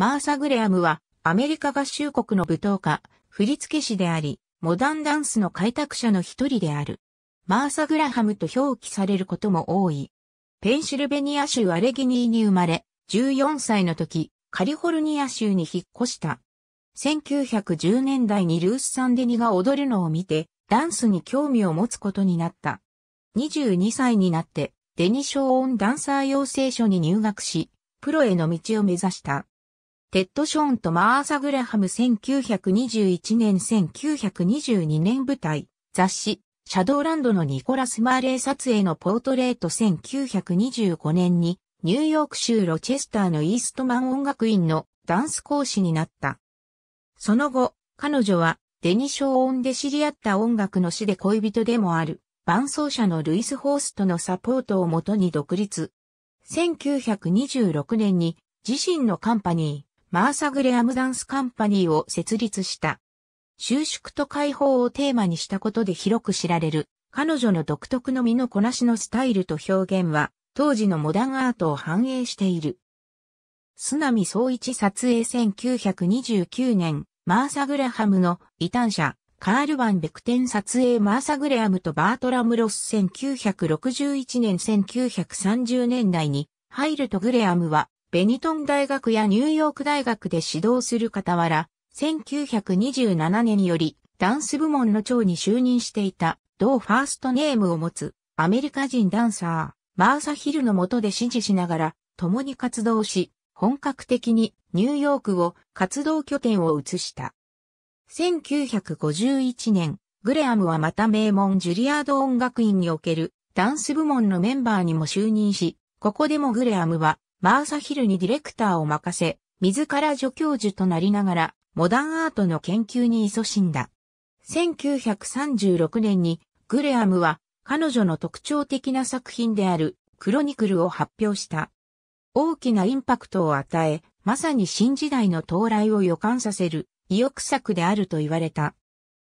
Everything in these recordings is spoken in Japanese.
マーサ・グレアムはアメリカ合衆国の舞踏家、振付師であり、モダンダンスの開拓者の一人である。マーサ・グラハムと表記されることも多い。ペンシルベニア州アレギニーに生まれ、14歳の時、カリフォルニア州に引っ越した。1910年代にルース・サンデニが踊るのを見て、ダンスに興味を持つことになった。22歳になって、デニショーオンダンサー養成所に入学し、プロへの道を目指した。テッド・ショーンとマーサ・グラハム1921年1922年舞台、雑誌、シャドーランドのニコラス・マーレー撮影のポートレート1925年に、ニューヨーク州ロチェスターのイーストマン音楽院のダンス講師になった。その後、彼女はデニショーンで知り合った音楽の師で恋人でもある伴奏者のルイス・ホーストのサポートをもとに独立。1926年に自身のカンパニー、マーサ・グレアムダンスカンパニーを設立した。収縮と解放をテーマにしたことで広く知られる、彼女の独特の身のこなしのスタイルと表現は、当時のモダンアートを反映している。スナミ総一撮影1929年、マーサ・グラハムの異端者、カール・ワン・ベクテン撮影マーサ・グレアムとバートラム・ロス1961年1930年代に入るとグレアムはベニトン大学やニューヨーク大学で指導する傍ら、1927年よりダンス部門の長に就任していた、同ファーストネームを持つアメリカ人ダンサー、マーサヒルの下で支持しながら、共に活動し、本格的にニューヨークを活動拠点を移した。1951年、グレアムはまた名門ジュリアード音楽院におけるダンス部門のメンバーにも就任し、ここでもグレアムはマーサヒルにディレクターを任せ、自ら助教授となりながら、モダンアートの研究に勤しんだ。1936年に、グレアムは、彼女の特徴的な作品である、クロニクルを発表した。大きなインパクトを与え、まさに新時代の到来を予感させる、意欲作であると言われた。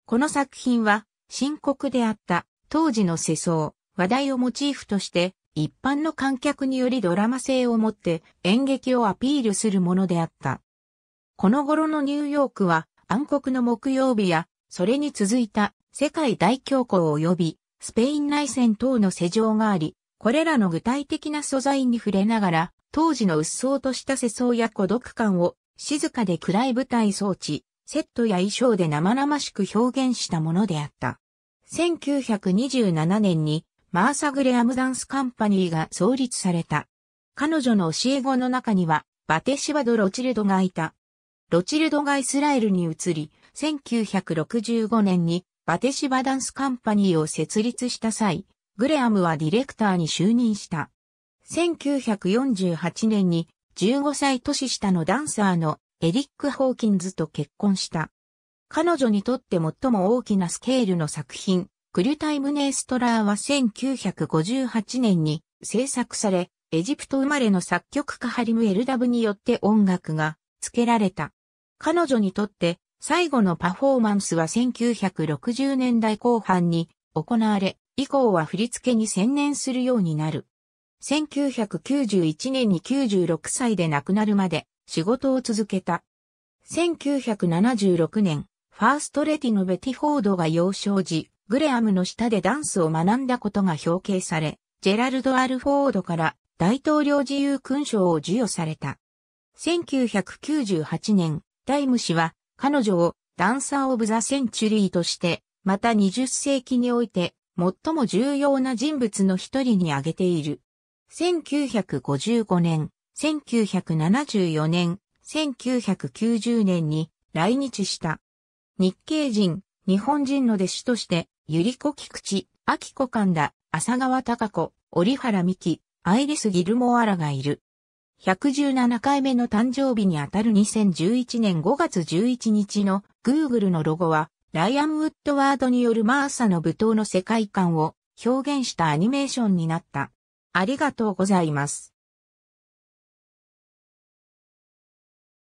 この作品は、深刻であった、当時の世相、話題をモチーフとして、一般の観客によりドラマ性を持って演劇をアピールするものであった。この頃のニューヨークは暗黒の木曜日や、それに続いた世界大恐慌及びスペイン内戦等の世情があり、これらの具体的な素材に触れながら、当時の鬱蒼とした世相や孤独感を静かで暗い舞台装置、セットや衣装で生々しく表現したものであった。1927年にマーサ・グレアムダンスカンパニーが創立された。彼女の教え子の中には、バテシバド・ロチルドがいた。ロチルドがイスラエルに移り、1965年にバテシバダンスカンパニーを設立した際、グレアムはディレクターに就任した。1948年に15歳年下のダンサーのエリック・ホーキンズと結婚した。彼女にとって最も大きなスケールの作品、クリュタイムネーストラーは1958年に制作され、エジプト生まれの作曲家ハリム・エルダブによって音楽が付けられた。彼女にとって最後のパフォーマンスは1960年代後半に行われ、以降は振り付けに専念するようになる。1991年に96歳で亡くなるまで仕事を続けた。1976年、ファーストレティのベティフォードが幼少時、グレアムの下でダンスを学んだことが表敬され、ジェラルド・アルフォードから大統領自由勲章を授与された。1998年、タイム氏は彼女をダンサー・オブ・ザ・センチュリーとして、また20世紀において最も重要な人物の一人に挙げている。1955年、1974年、1990年に来日した。日系人、日本人の弟子としてゆりこ菊池、あきこ神田、浅川隆子、折原美希、アイリス・ギルモアラがいる。117回目の誕生日にあたる2011年5月11日の Google のロゴは、ライアン・ウッドワードによるマーサの舞踏の世界観を表現したアニメーションになった。ありがとうございます。